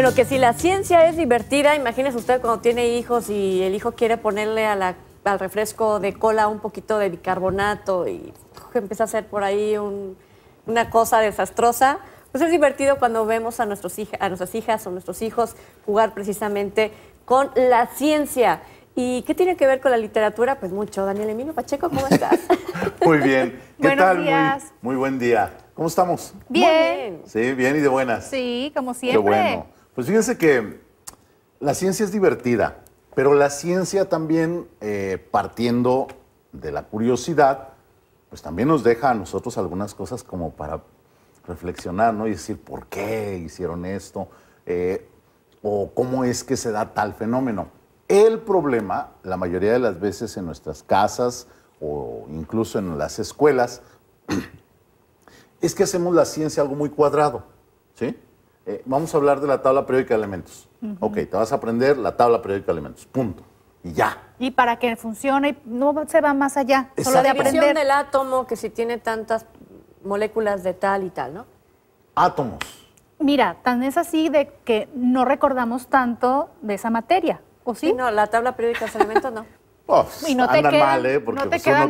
Bueno, que si la ciencia es divertida, imagínese usted cuando tiene hijos y el hijo quiere ponerle al refresco de cola un poquito de bicarbonato y empieza a hacer por ahí una cosa desastrosa. Pues es divertido cuando vemos a, nuestros a nuestras hijas o nuestros hijos jugar precisamente con la ciencia. ¿Y qué tiene que ver con la literatura? Pues mucho. Daniel Emilio Pacheco, ¿cómo estás? Muy bien. ¿Qué Buenos tal? Días. Muy, buen día. ¿Cómo estamos? Bien. bien. Sí, bien y de buenas. Sí, como siempre. Qué bueno. Pues fíjense que la ciencia es divertida, pero la ciencia también, eh, partiendo de la curiosidad, pues también nos deja a nosotros algunas cosas como para reflexionar, ¿no? Y decir, ¿por qué hicieron esto? Eh, ¿O cómo es que se da tal fenómeno? El problema, la mayoría de las veces en nuestras casas o incluso en las escuelas, es que hacemos la ciencia algo muy cuadrado, ¿sí? Eh, vamos a hablar de la tabla periódica de elementos. Ok, te vas a aprender la tabla periódica de elementos, punto. Y ya. Y para que funcione, no se va más allá. Solo de aprender. del átomo, que si tiene tantas moléculas de tal y tal, ¿no? Átomos. Mira, tan es así de que no recordamos tanto de esa materia, ¿o sí? sí no, la tabla periódica de elementos no. Pues, y no te, quedan, ¿eh? pues,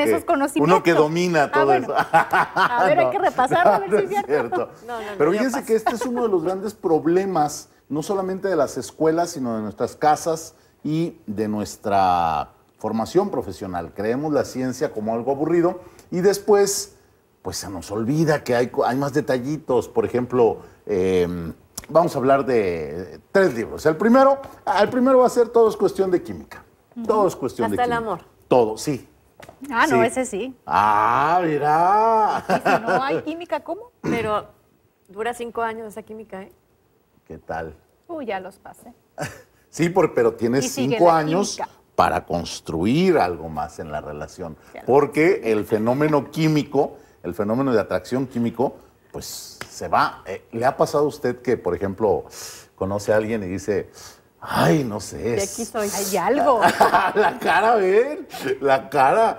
esos conocimientos. Uno que domina ah, todo eso. a ver, hay que repasarlo a ver si es cierto. Pero fíjense que este es uno de los grandes problemas, no solamente de las escuelas, sino de nuestras casas y de nuestra formación profesional. Creemos la ciencia como algo aburrido y después, pues se nos olvida que hay, hay más detallitos. Por ejemplo, em, vamos a hablar de tres libros. El primero, el primero va a ser todo es cuestión de química. Todo es cuestión de química. el amor. Todo, sí. Ah, no, ese sí. Ah, mira. no hay química, ¿cómo? Pero dura cinco años esa química, ¿eh? ¿Qué tal? Uy, ya los pasé. sí, por, pero tienes cinco años para construir algo más en la relación. Porque el fenómeno químico, el fenómeno de atracción químico, pues se va. Eh, ¿Le ha pasado a usted que, por ejemplo, conoce a alguien y dice, Ay, no sé. De aquí soy. Hay algo. la cara, a ver. La cara.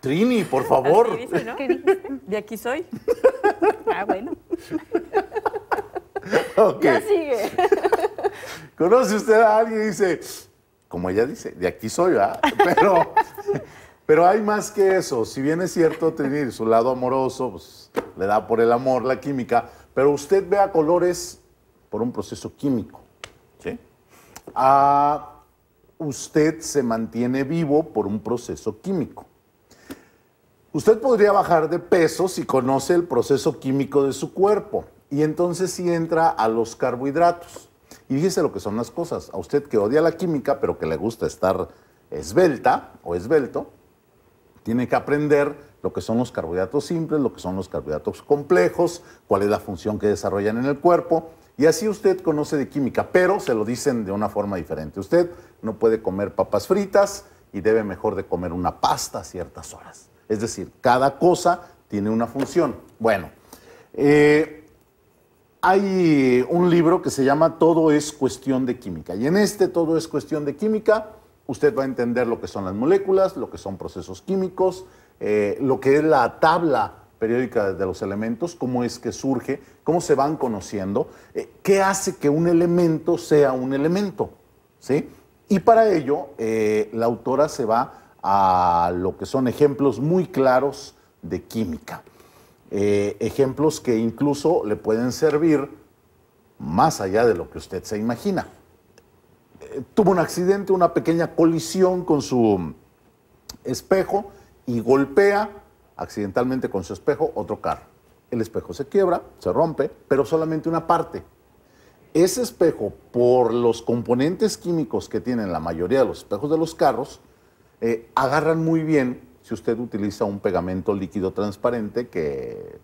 Trini, por favor. De aquí soy. Ah, bueno. Okay. Ya sigue. Conoce usted a alguien y dice, como ella dice, de aquí soy, ¿verdad? Pero, pero hay más que eso. Si bien es cierto, Trini, su lado amoroso, pues, le da por el amor, la química, pero usted vea colores por un proceso químico. ¿Sí? a usted se mantiene vivo por un proceso químico. Usted podría bajar de peso si conoce el proceso químico de su cuerpo y entonces si entra a los carbohidratos. Y fíjese lo que son las cosas. A usted que odia la química, pero que le gusta estar esbelta o esbelto, tiene que aprender lo que son los carbohidratos simples, lo que son los carbohidratos complejos, cuál es la función que desarrollan en el cuerpo. Y así usted conoce de química, pero se lo dicen de una forma diferente. Usted no puede comer papas fritas y debe mejor de comer una pasta a ciertas horas. Es decir, cada cosa tiene una función. Bueno, eh, hay un libro que se llama Todo es cuestión de química. Y en este Todo es cuestión de química, usted va a entender lo que son las moléculas, lo que son procesos químicos, eh, lo que es la tabla periódica de los elementos, cómo es que surge, cómo se van conociendo, eh, qué hace que un elemento sea un elemento. ¿sí? Y para ello, eh, la autora se va a lo que son ejemplos muy claros de química. Eh, ejemplos que incluso le pueden servir más allá de lo que usted se imagina. tuvo un accidente, una pequeña colisión con su espejo y golpea accidentalmente con su espejo otro carro. El espejo se quiebra, se rompe, pero solamente una parte. Ese espejo, por los componentes químicos que tienen la mayoría de los espejos de los carros, eh, agarran muy bien si usted utiliza un pegamento líquido transparente que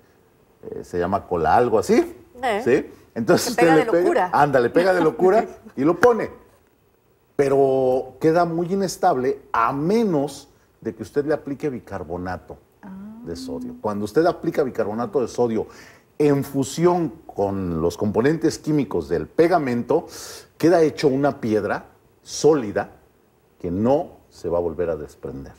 eh, se llama cola algo así. Eh. ¿sí? Entonces pega de anda, le pega de locura y lo pone. Pero queda muy inestable a menos de que usted le aplique bicarbonato sodio. Cuando usted aplica bicarbonato de sodio en fusión con los componentes químicos del pegamento, queda hecho una piedra sólida que no se va a volver a desprender.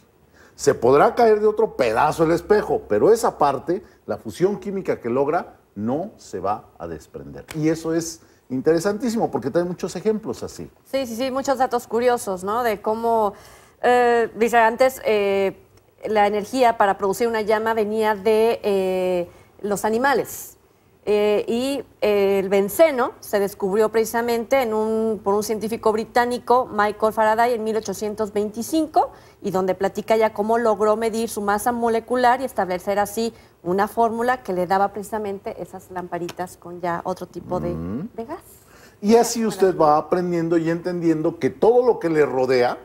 Se podrá caer de otro pedazo el espejo, pero esa parte, la fusión química que logra, no se va a desprender. Y eso es interesantísimo porque trae muchos ejemplos así. Sí, sí, sí, muchos datos curiosos, ¿no? De cómo, eh, dice antes, eh, la energía para producir una llama venía de eh, los animales. Eh, y eh, el benceno se descubrió precisamente por un científico británico, Michael Faraday, en 1825, y donde platica ya cómo logró medir su masa molecular y establecer así una fórmula que le daba precisamente esas lamparitas con ya otro tipo de, mm. de gas. Y así usted va aprendiendo y entendiendo que todo lo que le rodea,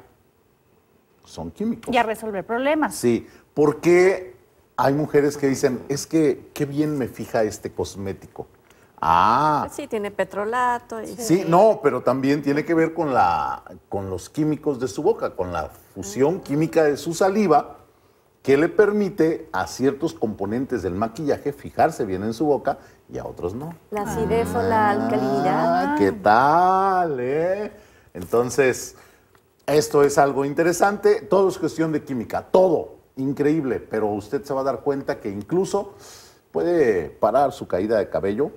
son químicos. Y a resolver problemas. Sí, porque hay mujeres que dicen, es que qué bien me fija este cosmético. Ah. Sí, tiene petrolato. Sí. no, pero también tiene que ver con, la, con los químicos de su boca, con la fusión mm. química de su saliva, que le permite a ciertos componentes del maquillaje fijarse bien en su boca y a otros no. La acidez o la alcalinidad. Ah, ¿Qué tal, eh? Entonces, esto es algo interesante, todo es cuestión de química, todo, increíble, pero usted se va a dar cuenta que incluso puede parar su caída de cabello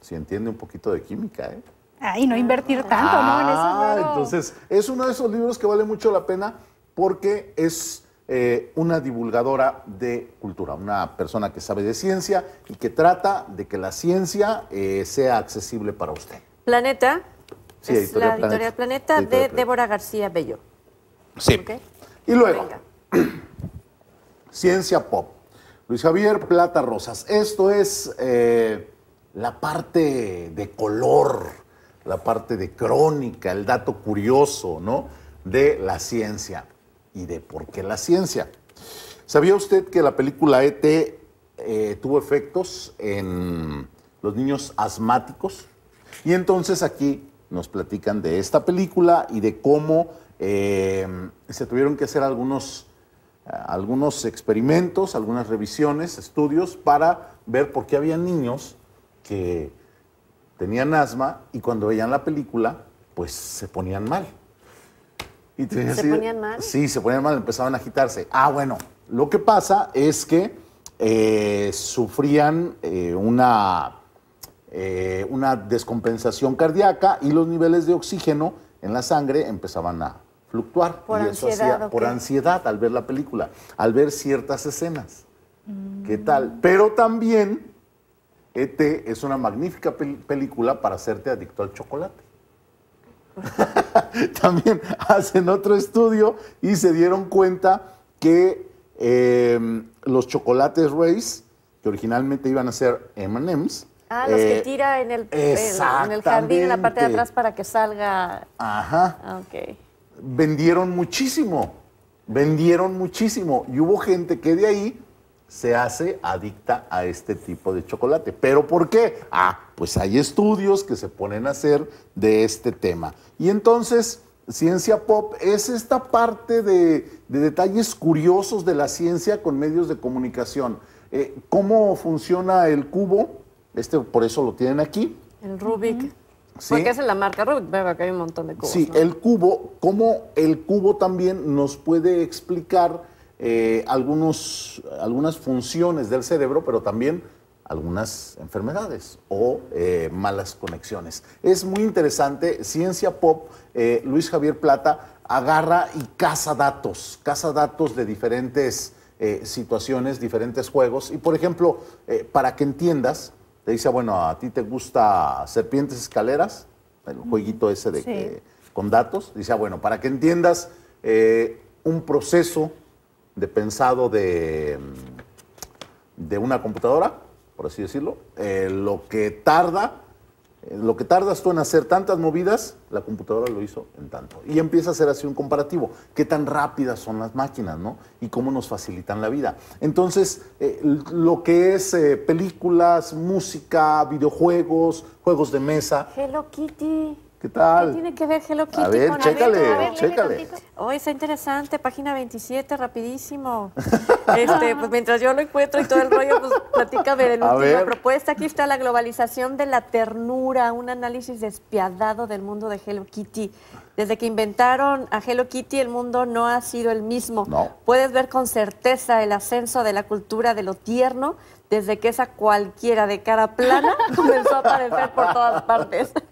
si entiende un poquito de química, ¿eh? Ah, y no invertir tanto, ¿no? Ah, entonces, es uno de esos libros que vale mucho la pena porque es eh, una divulgadora de cultura, una persona que sabe de ciencia y que trata de que la ciencia eh, sea accesible para usted. Planeta, la Editorial Planeta, de Débora García Bello. Sí. Y luego, Ciencia Pop. Luis Javier Plata Rosas. Esto es eh, la parte de color, la parte de crónica, el dato curioso, ¿no? De la ciencia y de por qué la ciencia. ¿Sabía usted que la película ET eh, tuvo efectos en los niños asmáticos? Y entonces aquí nos platican de esta película y de cómo eh, se tuvieron que hacer algunos, eh, algunos experimentos, algunas revisiones, estudios para ver por qué había niños que tenían asma y cuando veían la película, pues se ponían mal. Y ¿Se ponían mal? Sí, se ponían mal, empezaban a agitarse. Ah, bueno, lo que pasa es que eh, sufrían una eh, una descompensación cardíaca y los niveles de oxígeno en la sangre empezaban a fluctuar. Por eso ansiedad. Hacía, por ansiedad al ver la película, al ver ciertas escenas. Mm. ¿Qué tal? Pero también ET es una magnífica película para hacerte adicto al chocolate. también hacen otro estudio y se dieron cuenta que eh, los chocolates Reis, que originalmente iban a ser MM's, Ah, los que eh, tira en el, jardín, en la parte de atrás para que salga. Ajá. Ah, ok. Vendieron muchísimo, vendieron muchísimo. Y hubo gente que de ahí se hace adicta a este tipo de chocolate. ¿Pero por qué? Ah, pues hay estudios que se ponen a hacer de este tema. Y entonces, ciencia pop es esta parte de, detalles curiosos de la ciencia con medios de comunicación. Eh, ¿Cómo funciona el cubo? Este, por eso lo tienen aquí. El Rubik. Porque es la marca Rubik, Veo que hay un montón de cubos. Sí, el cubo, como el cubo también nos puede explicar eh, algunos, algunas funciones del cerebro, pero también algunas enfermedades o eh, malas conexiones. Es muy interesante, Ciencia Pop, eh, Luis Javier Plata agarra y caza datos, caza datos de diferentes situaciones, diferentes juegos. Y por ejemplo, para que entiendas, te dice, bueno, ¿a ti te gusta Serpientes Escaleras? El jueguito ese con datos. Dice, ah, bueno, para que entiendas eh, un proceso de pensado de, mm, de una computadora, por así decirlo, eh, lo que tarda eh, lo que tardas tú en hacer tantas movidas, la computadora lo hizo en tanto. Y empieza a hacer así un comparativo. ¿Qué tan rápidas son las máquinas, no? Y cómo nos facilitan la vida. Entonces, eh, lo que es eh, películas, música, videojuegos, juegos de mesa. Hello Kitty. ¿Qué tal? ¿Qué tiene que ver Hello Kitty? A ver, con a ver, chécale. Oh, está interesante, página 27, rapidísimo. Este, pues mientras yo lo encuentro y todo el rollo, pues platícame de la última propuesta. Aquí está la globalización de la ternura, un análisis despiadado del mundo de Hello Kitty. Desde que inventaron a Hello Kitty, el mundo no ha sido el mismo. No. Puedes ver con certeza el ascenso de la cultura de lo tierno desde que esa cualquiera de cara plana comenzó a aparecer por todas partes.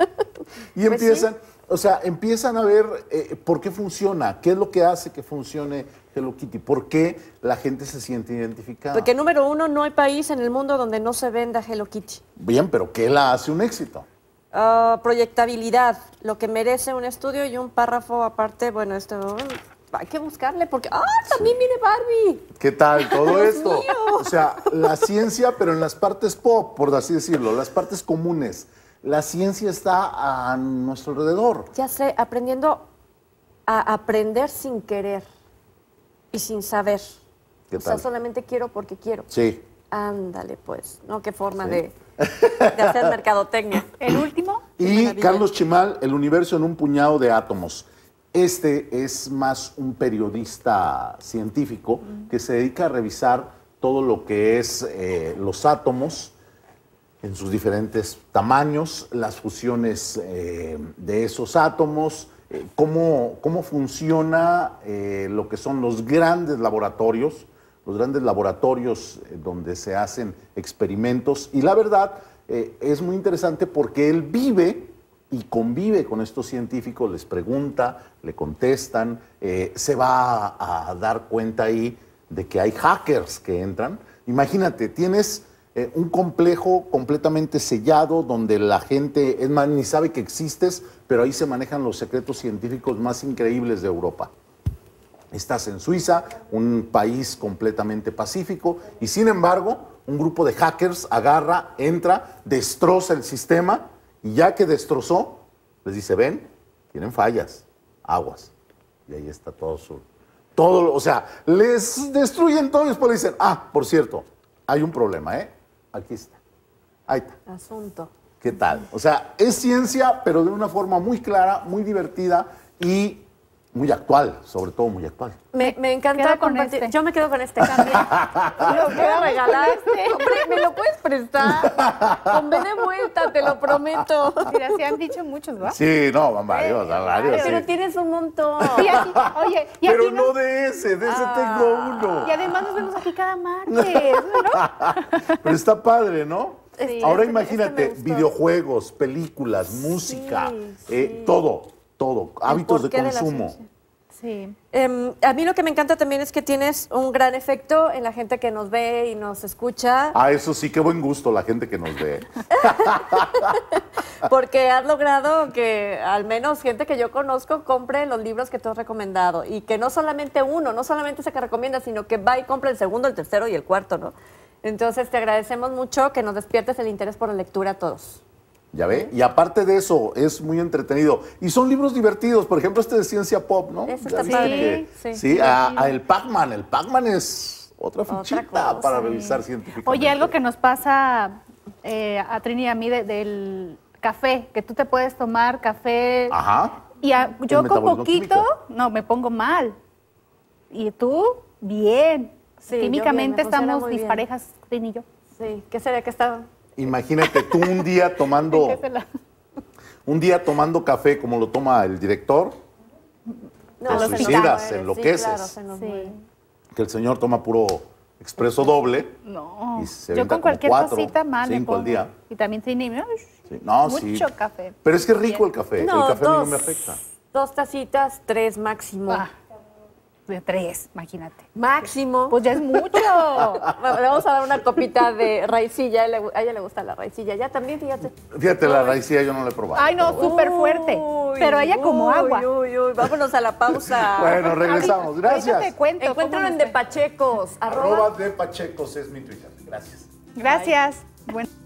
Y pues empiezan, o sea, empiezan a ver eh, por qué funciona, qué es lo que hace que funcione Hello Kitty, por qué la gente se siente identificada. Porque número uno, no hay país en el mundo donde no se venda Hello Kitty. Bien, pero ¿qué la hace un éxito? Ah, proyectabilidad, lo que merece un estudio y un párrafo aparte, bueno, esto mm, hay que buscarle porque ¡ah! También mire Barbie. ¿Qué tal todo esto? O sea, la ciencia, pero en las partes pop, por así decirlo, las partes comunes la ciencia está a nuestro alrededor. Ya sé, aprendiendo a aprender sin querer y sin saber. O sea, solamente quiero porque quiero. Sí. Ándale, pues. No, qué forma de, hacer mercadotecnia. El último. Y Carlos Chimal, El universo en un puñado de átomos. Este es más un periodista científico que se dedica a revisar todo lo que es eh, los átomos, en sus diferentes tamaños, las fusiones eh, de esos átomos, eh, cómo, funciona eh, lo que son los grandes laboratorios, los grandes laboratorios donde se hacen experimentos. Y la verdad es muy interesante porque él vive y convive con estos científicos, les pregunta, le contestan, se va a dar cuenta ahí de que hay hackers que entran. Imagínate, tienes eh, un complejo completamente sellado donde la gente, es más, ni sabe que existes, pero ahí se manejan los secretos científicos más increíbles de Europa. Estás en Suiza, un país completamente pacífico, y sin embargo, un grupo de hackers agarra, entra, destroza el sistema, y ya que destrozó, les dice, ven, tienen fallas, aguas. Y ahí está todo su... Todo, o sea, les destruyen todo y después le dicen, ah, por cierto, hay un problema, ¿eh? Aquí está. Ahí está. Asunto. ¿Qué tal? O sea, es ciencia, pero de una forma muy clara, muy divertida y muy actual, sobre todo muy actual. Me, me encanta compartir. Este. Yo me quedo con este también. lo quiero regalar. Este. Hombre, ¿me lo puedes prestar? Con B de vuelta, te lo prometo. Mira, se han dicho muchos, ¿va? Sí, no, van varios, van varios. Pero tienes un montón. oye, y Pero no... de ese, de ese ah. tengo uno. Y además nos vemos aquí cada martes, ¿no? Pero está padre, ¿no? Ahora imagínate, videojuegos, películas, música, eh, todo todo, hábitos de consumo. Sí. Em, a mí lo que me encanta también es que tienes un gran efecto en la gente que nos ve y nos escucha. Ah, eso sí, qué buen gusto la gente que nos ve. Porque has logrado que al menos gente que yo conozco compre los libros que tú has recomendado y que no solamente uno, no solamente ese que recomienda, sino que va y compra el segundo, el tercero y el cuarto, ¿no? Entonces te agradecemos mucho que nos despiertes el interés por la lectura a todos. ¿Ya ve? Y aparte de eso, es muy entretenido. Y son libros divertidos. Por ejemplo, este de ciencia pop, ¿no? sí, sí, sí, a, el Pac-Man. El Pac-Man es otra fichita para revisar científicamente. Oye, algo que nos pasa eh, a Trini y a mí del café, que tú te puedes tomar café. Ajá. Y yo con poquito, no, me pongo mal. Y tú, bien. Químicamente estamos disparejas, Trini y yo. Sí, ¿qué sería que está Imagínate tú un día tomando. un día tomando café como lo toma el director. No, te suicidas, enloqueces. enloqueces. se Que el señor toma puro expreso doble. No. Y se Yo con cualquier cuatro, Cinco al día. Y también tiene. Sí. No, Mucho café. Pero es que rico el café. el café no me afecta. Dos tacitas, tres máximo. Ah de tres, imagínate. Máximo. Pues ya es mucho. vamos a dar una copita de raicilla. A ella le gusta la raicilla. Ya también, fíjate. Fíjate, la raicilla yo no la he probado. Ay, no, súper fuerte. pero ella como agua. Uy, uy, vámonos a la pausa. bueno, regresamos. Gracias. Te cuento, Encuéntralo en De Pachecos. Arroba. de Pachecos es mi Twitter. Gracias. Gracias. Bueno.